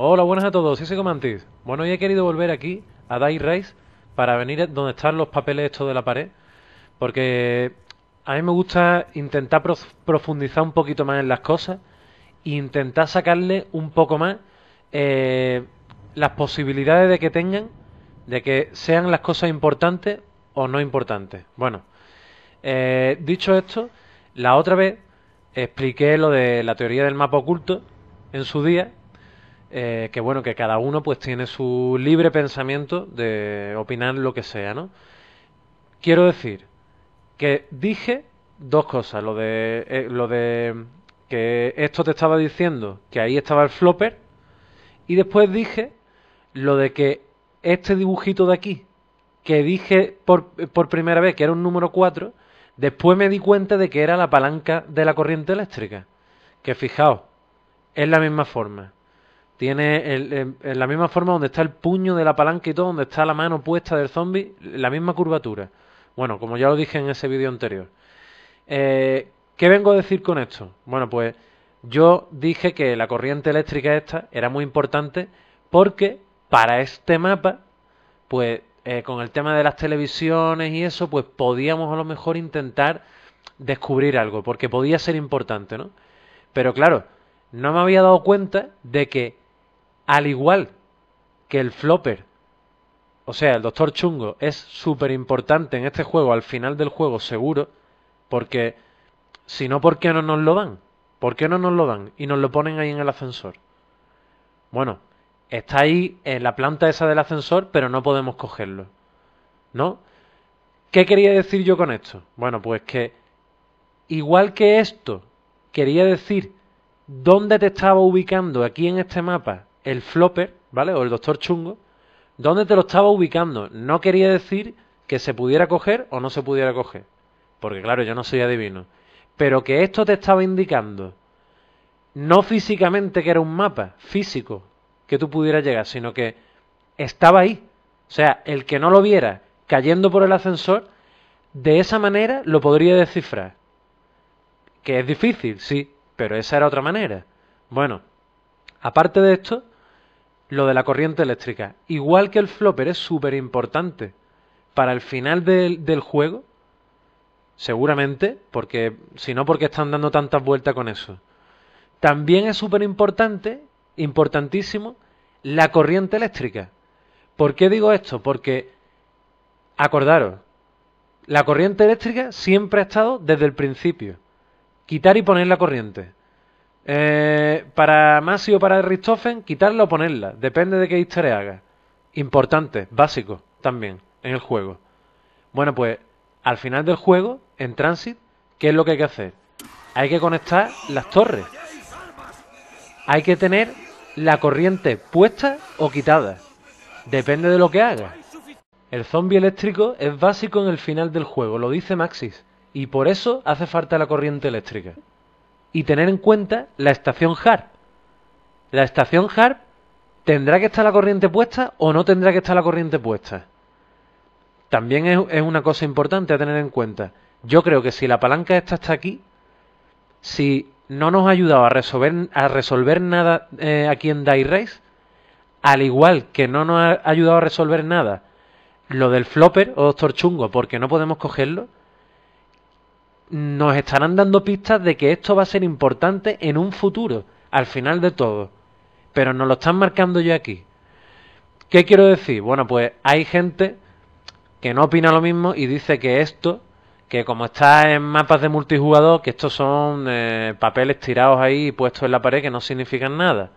Hola, buenas a todos, soy Secomantis. Bueno, hoy he querido volver aquí a Dai Race para venir donde están los papeles estos de la pared, porque a mí me gusta intentar profundizar un poquito más en las cosas e intentar sacarle un poco más eh, las posibilidades de que tengan, de que sean las cosas importantes o no importantes. Bueno, eh, dicho esto, la otra vez expliqué lo de la teoría del mapa oculto en su día eh, que bueno, que cada uno pues tiene su libre pensamiento de opinar lo que sea, ¿no? Quiero decir que dije dos cosas, lo de, eh, lo de que esto te estaba diciendo, que ahí estaba el flopper, y después dije lo de que este dibujito de aquí, que dije por, por primera vez que era un número 4, después me di cuenta de que era la palanca de la corriente eléctrica, que fijaos, es la misma forma tiene eh, en la misma forma donde está el puño de la palanca y todo, donde está la mano puesta del zombie, la misma curvatura. Bueno, como ya lo dije en ese vídeo anterior. Eh, ¿Qué vengo a decir con esto? Bueno, pues yo dije que la corriente eléctrica esta era muy importante porque para este mapa, pues eh, con el tema de las televisiones y eso, pues podíamos a lo mejor intentar descubrir algo, porque podía ser importante, ¿no? Pero claro, no me había dado cuenta de que al igual que el flopper, o sea, el doctor chungo, es súper importante en este juego, al final del juego seguro, porque si no, ¿por qué no nos lo dan? ¿Por qué no nos lo dan? Y nos lo ponen ahí en el ascensor. Bueno, está ahí en la planta esa del ascensor, pero no podemos cogerlo. ¿No? ¿Qué quería decir yo con esto? Bueno, pues que igual que esto, quería decir dónde te estaba ubicando aquí en este mapa el flopper, ¿vale? O el doctor chungo, dónde te lo estaba ubicando. No quería decir que se pudiera coger o no se pudiera coger. Porque claro, yo no soy adivino. Pero que esto te estaba indicando, no físicamente que era un mapa físico que tú pudieras llegar, sino que estaba ahí. O sea, el que no lo viera cayendo por el ascensor, de esa manera lo podría descifrar. Que es difícil, sí, pero esa era otra manera. Bueno, aparte de esto, lo de la corriente eléctrica. Igual que el flopper es súper importante para el final del, del juego, seguramente, porque si no, porque están dando tantas vueltas con eso. También es súper importante, importantísimo, la corriente eléctrica. ¿Por qué digo esto? Porque, acordaros, la corriente eléctrica siempre ha estado desde el principio. Quitar y poner la corriente. Eh, para Masi o para Richtofen, quitarla o ponerla, depende de qué historia haga. Importante, básico también en el juego. Bueno, pues al final del juego, en Transit, ¿qué es lo que hay que hacer? Hay que conectar las torres. Hay que tener la corriente puesta o quitada. Depende de lo que haga. El zombie eléctrico es básico en el final del juego, lo dice Maxis, y por eso hace falta la corriente eléctrica y tener en cuenta la estación HARP. La estación HARP tendrá que estar la corriente puesta o no tendrá que estar la corriente puesta. También es, una cosa importante a tener en cuenta. Yo creo que si la palanca está está aquí, si no nos ha ayudado a resolver, a resolver nada eh, aquí en Die Race, al igual que no nos ha ayudado a resolver nada lo del flopper o oh, Doctor Chungo, porque no podemos cogerlo, nos estarán dando pistas de que esto va a ser importante en un futuro, al final de todo. Pero nos lo están marcando ya aquí. ¿Qué quiero decir? Bueno, pues hay gente que no opina lo mismo y dice que esto, que como está en mapas de multijugador, que estos son eh, papeles tirados ahí y puestos en la pared que no significan nada.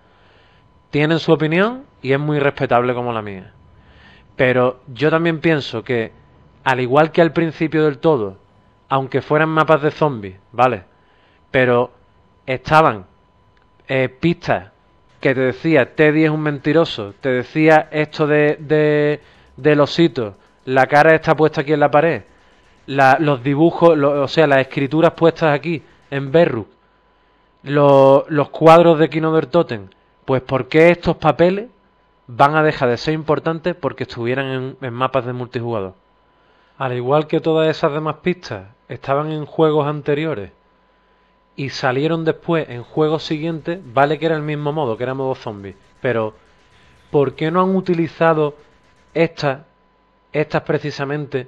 Tienen su opinión y es muy respetable como la mía. Pero yo también pienso que, al igual que al principio del todo, aunque fueran mapas de zombies, ¿vale? Pero estaban eh, pistas que te decía Teddy es un mentiroso, te decía esto de, de, los la cara está puesta aquí en la pared, los dibujos, o sea, las escrituras puestas aquí, en Berruk, los cuadros de Kino del Totem, pues ¿por qué estos papeles van a dejar de ser importantes porque estuvieran en mapas de multijugador? al igual que todas esas demás pistas, estaban en juegos anteriores y salieron después en juegos siguientes, vale que era el mismo modo, que era modo zombie, pero ¿por qué no han utilizado estas, estas precisamente?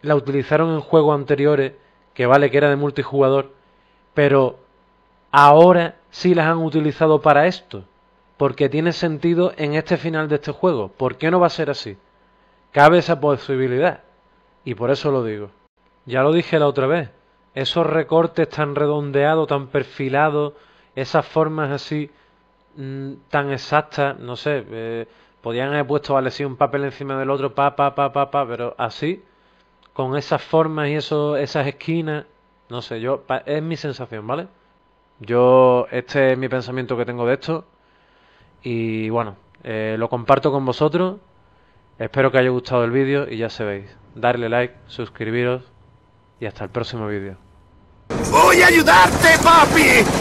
La utilizaron en juegos anteriores, que vale que era de multijugador, pero ahora sí las han utilizado para esto, porque tiene sentido en este final de este juego. ¿Por qué no va a ser así? Cabe esa posibilidad. Y por eso lo digo. Ya lo dije la otra vez. Esos recortes tan redondeados, tan perfilados, esas formas así mm, tan exactas, no sé, eh, podían haber puesto, vale sí, un papel encima del otro, pa, pa, pa, pa, pa, pero así, con esas formas y eso, esas esquinas, no sé, yo, es mi sensación, ¿vale? Yo, este es mi pensamiento que tengo de esto. Y bueno, eh, lo comparto con vosotros. Espero que haya gustado el vídeo y ya sabéis, darle like, suscribiros y hasta el próximo vídeo. ¡Voy a ayudarte, papi!